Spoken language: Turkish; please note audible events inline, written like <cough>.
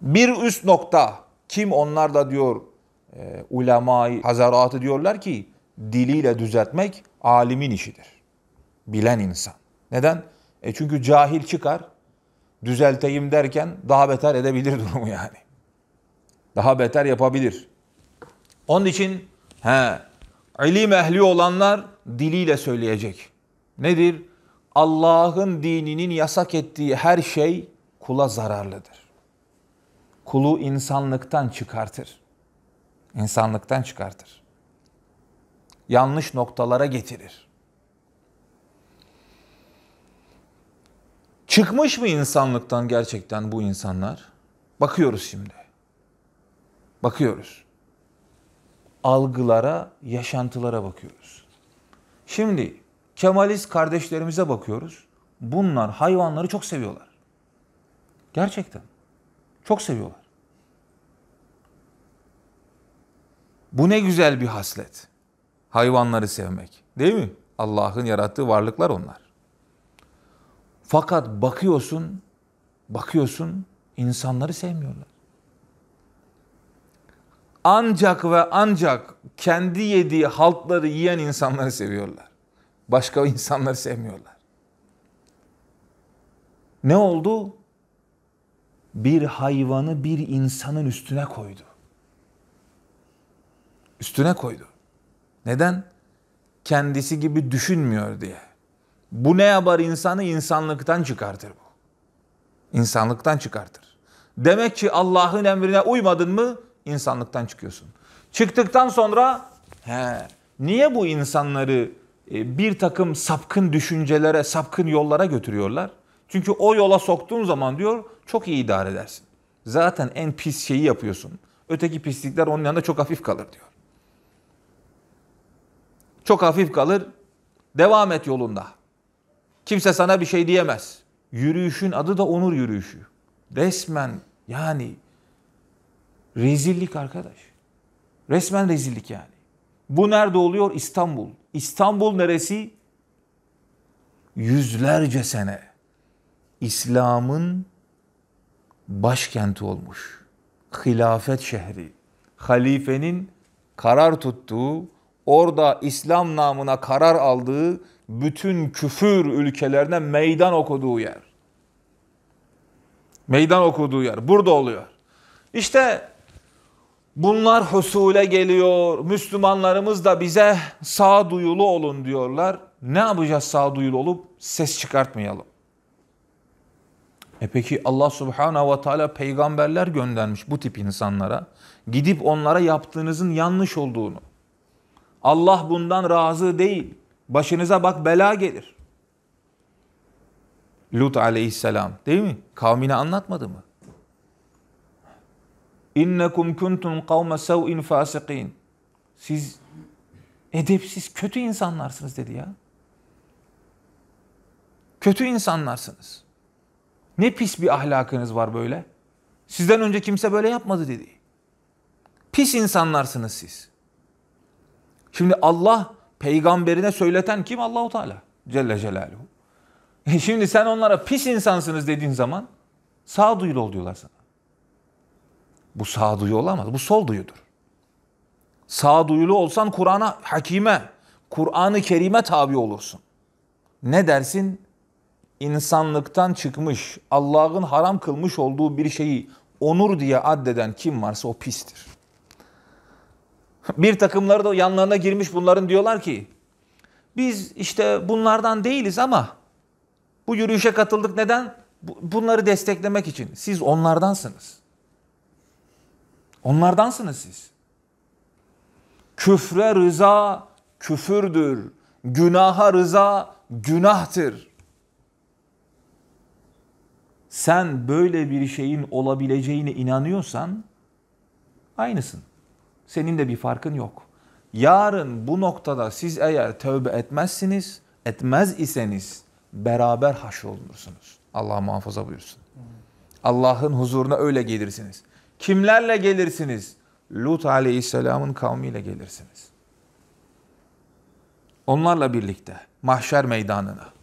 Bir üst nokta kim onlar da diyor e, ulemayı, hazaratı diyorlar ki diliyle düzeltmek alimin işidir. Bilen insan. Neden? E çünkü cahil çıkar, düzelteyim derken daha beter edebilir <laughs> durumu yani. Daha beter yapabilir. Onun için he, ilim ehli olanlar diliyle söyleyecek. Nedir? Allah'ın dininin yasak ettiği her şey kula zararlıdır kulu insanlıktan çıkartır. İnsanlıktan çıkartır. Yanlış noktalara getirir. Çıkmış mı insanlıktan gerçekten bu insanlar? Bakıyoruz şimdi. Bakıyoruz. Algılara, yaşantılara bakıyoruz. Şimdi Kemalist kardeşlerimize bakıyoruz. Bunlar hayvanları çok seviyorlar. Gerçekten. Çok seviyorlar. Bu ne güzel bir haslet. Hayvanları sevmek. Değil mi? Allah'ın yarattığı varlıklar onlar. Fakat bakıyorsun, bakıyorsun insanları sevmiyorlar. Ancak ve ancak kendi yediği haltları yiyen insanları seviyorlar. Başka insanları sevmiyorlar. Ne oldu? Bir hayvanı bir insanın üstüne koydu üstüne koydu. Neden? Kendisi gibi düşünmüyor diye. Bu ne yapar insanı? insanlıktan çıkartır bu. İnsanlıktan çıkartır. Demek ki Allah'ın emrine uymadın mı insanlıktan çıkıyorsun. Çıktıktan sonra he, niye bu insanları e, bir takım sapkın düşüncelere, sapkın yollara götürüyorlar? Çünkü o yola soktuğun zaman diyor çok iyi idare edersin. Zaten en pis şeyi yapıyorsun. Öteki pislikler onun yanında çok hafif kalır diyor. Çok hafif kalır. Devam et yolunda. Kimse sana bir şey diyemez. Yürüyüşün adı da onur yürüyüşü. Resmen yani rezillik arkadaş. Resmen rezillik yani. Bu nerede oluyor? İstanbul. İstanbul neresi? Yüzlerce sene İslam'ın başkenti olmuş. Hilafet şehri. Halifenin karar tuttuğu, orada İslam namına karar aldığı bütün küfür ülkelerine meydan okuduğu yer. Meydan okuduğu yer burada oluyor. İşte bunlar husule geliyor. Müslümanlarımız da bize sağduyulu olun diyorlar. Ne yapacağız sağduyulu olup ses çıkartmayalım. E peki Allah subhanahu ve teala peygamberler göndermiş bu tip insanlara. Gidip onlara yaptığınızın yanlış olduğunu, Allah bundan razı değil. Başınıza bak bela gelir. Lut aleyhisselam değil mi? Kavmine anlatmadı mı? İnnekum kuntum kavme sev'in fasikin. Siz edepsiz, kötü insanlarsınız dedi ya. Kötü insanlarsınız. Ne pis bir ahlakınız var böyle. Sizden önce kimse böyle yapmadı dedi. Pis insanlarsınız siz. Şimdi Allah peygamberine söyleten kim? Allahu Teala Celle Celaluhu. E şimdi sen onlara pis insansınız dediğin zaman sağduyulu oluyorlar sana. Bu sağduyu olamaz. Bu sol duyudur. Sağduyulu olsan Kur'an'a, hakime, Kur'an-ı Kerim'e tabi olursun. Ne dersin? İnsanlıktan çıkmış, Allah'ın haram kılmış olduğu bir şeyi onur diye addeden kim varsa o pistir. Bir takımları da yanlarına girmiş bunların diyorlar ki biz işte bunlardan değiliz ama bu yürüyüşe katıldık neden? Bunları desteklemek için. Siz onlardansınız. Onlardansınız siz. Küfre rıza küfürdür. Günaha rıza günahtır. Sen böyle bir şeyin olabileceğine inanıyorsan aynısın. Senin de bir farkın yok. Yarın bu noktada siz eğer tövbe etmezsiniz, etmez iseniz beraber haşrolunursunuz. Allah muhafaza buyursun. Allah'ın huzuruna öyle gelirsiniz. Kimlerle gelirsiniz? Lut aleyhisselamın kavmiyle gelirsiniz. Onlarla birlikte mahşer meydanına.